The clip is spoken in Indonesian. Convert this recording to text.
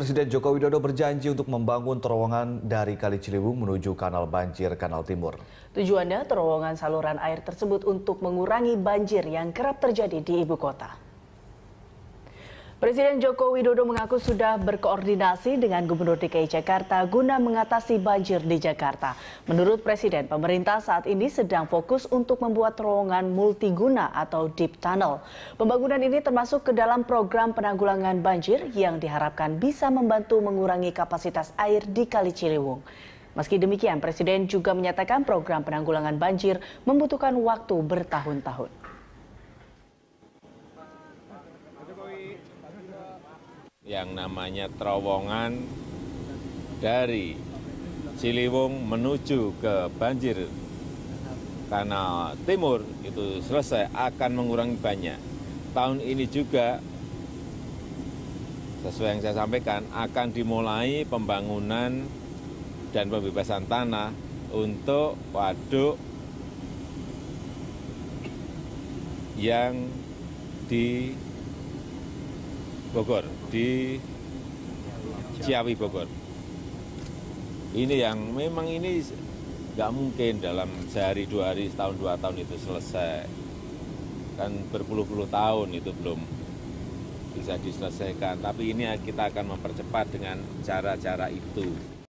Presiden Joko Widodo berjanji untuk membangun terowongan dari Kali Ciliwung menuju Kanal Banjir Kanal Timur. Tujuannya terowongan saluran air tersebut untuk mengurangi banjir yang kerap terjadi di ibu kota. Presiden Joko Widodo mengaku sudah berkoordinasi dengan Gubernur DKI Jakarta guna mengatasi banjir di Jakarta. Menurut Presiden, pemerintah saat ini sedang fokus untuk membuat terowongan multiguna atau deep tunnel. Pembangunan ini termasuk ke dalam program penanggulangan banjir yang diharapkan bisa membantu mengurangi kapasitas air di Kali Ciliwung. Meski demikian, Presiden juga menyatakan program penanggulangan banjir membutuhkan waktu bertahun-tahun. yang namanya terowongan dari Ciliwung menuju ke banjir kanal timur itu selesai akan mengurangi banyak. Tahun ini juga sesuai yang saya sampaikan akan dimulai pembangunan dan pembebasan tanah untuk waduk yang di Bogor, di Ciawi Bogor. Ini yang memang ini nggak mungkin dalam sehari dua hari setahun dua tahun itu selesai kan berpuluh-puluh tahun itu belum bisa diselesaikan tapi ini kita akan mempercepat dengan cara-cara itu